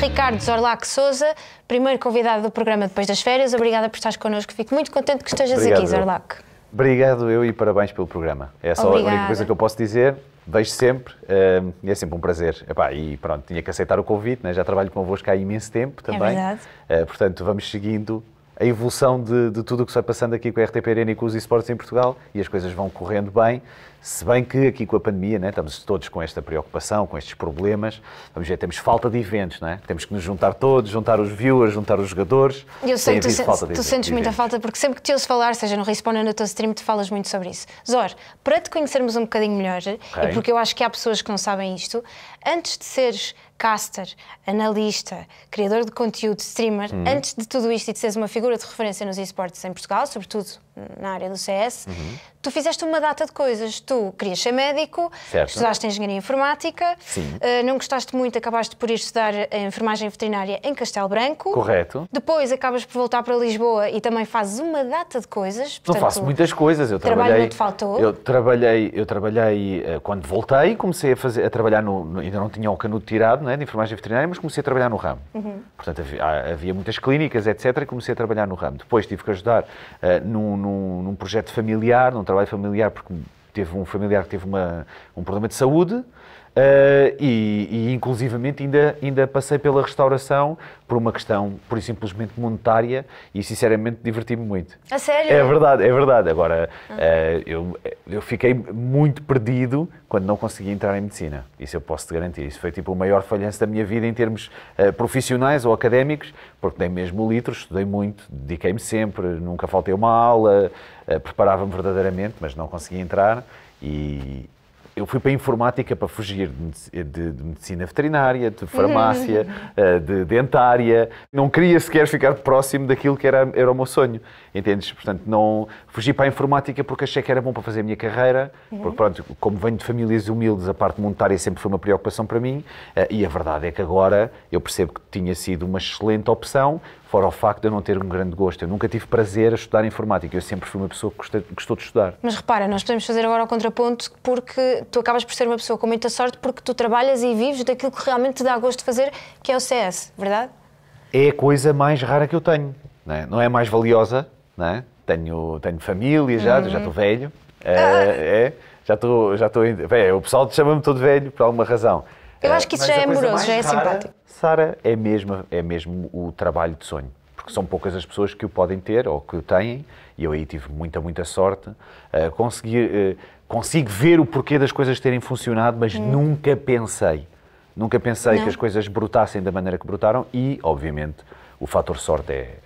Ricardo Zorlac Souza, primeiro convidado do programa depois das férias. Obrigada por estares connosco. Fico muito contente que estejas Obrigado. aqui, Zorlac. Obrigado eu e parabéns pelo programa. É só Obrigada. a única coisa que eu posso dizer. Vejo sempre, uh, é sempre um prazer. Epá, e pronto, tinha que aceitar o convite, né? já trabalho convosco há imenso tempo é também. É verdade. Uh, portanto, vamos seguindo a evolução de, de tudo o que se vai passando aqui com a RTP Arena e com os esportes em Portugal e as coisas vão correndo bem, se bem que aqui com a pandemia né, estamos todos com esta preocupação, com estes problemas. Vamos ver, temos falta de eventos, né, Temos que nos juntar todos, juntar os viewers, juntar os jogadores. E eu sei Tem que tu, sen tu de, sentes muita falta, porque sempre que te ouço falar, seja no Respawn ou no teu stream, tu falas muito sobre isso. Zor, para te conhecermos um bocadinho melhor, okay. e porque eu acho que há pessoas que não sabem isto, antes de seres caster, analista, criador de conteúdo, streamer, uhum. antes de tudo isto e de seres uma figura de referência nos esportes em Portugal, sobretudo na área do CS, uhum. tu fizeste uma data de coisas. Tu querias ser médico, certo. estudaste engenharia informática, uh, não gostaste muito, acabaste por ir estudar enfermagem veterinária em Castelo Branco. Correto. Depois acabas por voltar para Lisboa e também fazes uma data de coisas. Portanto, não faço muitas coisas. Eu trabalho não te faltou. Eu trabalhei, eu trabalhei eh, quando voltei, comecei a, fazer, a trabalhar no, no Ainda não tinha o canudo tirado né, de enfermagem veterinária, mas comecei a trabalhar no ramo. Uhum. Portanto, havia, havia, muitas clínicas, etc. E comecei a trabalhar no ramo. Depois tive que ajudar uh, num num, num projeto familiar, num trabalho familiar, porque teve um familiar que teve uma, um problema de saúde Uh, e, e, inclusivamente ainda, ainda passei pela restauração por uma questão por e simplesmente monetária e sinceramente diverti-me muito. A sério? É verdade, é verdade. Agora, ah. uh, eu, eu fiquei muito perdido quando não consegui entrar em medicina. Isso eu posso te garantir. Isso foi tipo o maior falhanço da minha vida em termos uh, profissionais ou académicos, porque dei mesmo o litro, estudei muito, dediquei-me sempre, nunca faltei uma aula, preparava-me verdadeiramente, mas não consegui entrar e, eu fui para a informática para fugir de, medicina veterinária, de farmácia, eh, de dentária. Não queria sequer ficar próximo daquilo que era, era o meu sonho, entendes? Portanto, não fugi para a informática porque achei que era bom para fazer a minha carreira, uhum. porque, pronto, como venho de famílias humildes, a parte monetária sempre foi uma preocupação para mim eh, e a verdade é que agora eu percebo que tinha sido uma excelente opção, fora o facto de eu não ter um grande gosto. Eu nunca tive prazer a estudar informática, eu sempre fui uma pessoa que gostou de estudar. Mas repara, nós podemos fazer agora o contraponto porque tu acabas por ser uma pessoa com muita sorte porque tu trabalhas e vives daquilo que realmente te dá gosto de fazer, que é o CS, verdade? É a coisa mais rara que eu tenho, não é, não é mais valiosa, não é? Tenho, tenho família já, uhum. já estou velho, é, ah. é, já estou, já estou, bem, o pessoal chama-me todo velho por alguma razão. Eu acho que isso já é amoroso, já é simpático. Sara é mesmo, é mesmo o trabalho de sonho porque são poucas as pessoas que o podem ter ou que o têm, e eu aí tive muita, muita sorte. Uh, consegui, uh, consigo ver o porquê das coisas terem funcionado, mas hum. nunca pensei. Nunca pensei Não. que as coisas brotassem da maneira que brotaram e, obviamente, o fator sorte é,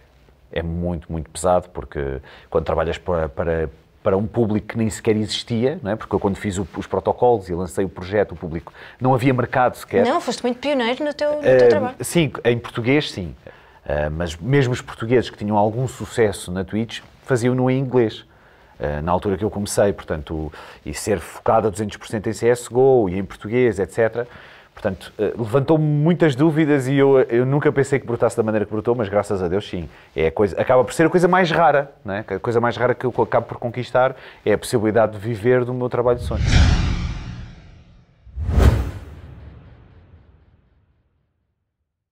é muito, muito pesado, porque quando trabalhas para, para, para um público que nem sequer existia, não é? porque eu, quando fiz o, os protocolos e lancei o projeto, o público não havia mercado sequer. Não, foste muito pioneiro no teu, no teu uh, trabalho. Sim, em português, sim. Uh, mas mesmo os portugueses que tinham algum sucesso na Twitch faziam-no em inglês. Uh, na altura que eu comecei, portanto, e ser focado a 200% em CSGO e em português, etc. Portanto, uh, levantou-me muitas dúvidas e eu, eu nunca pensei que brotasse da maneira que brotou, mas graças a Deus, sim. É coisa, acaba por ser a coisa mais rara, né? a coisa mais rara que eu acabo por conquistar é a possibilidade de viver do meu trabalho de sonho.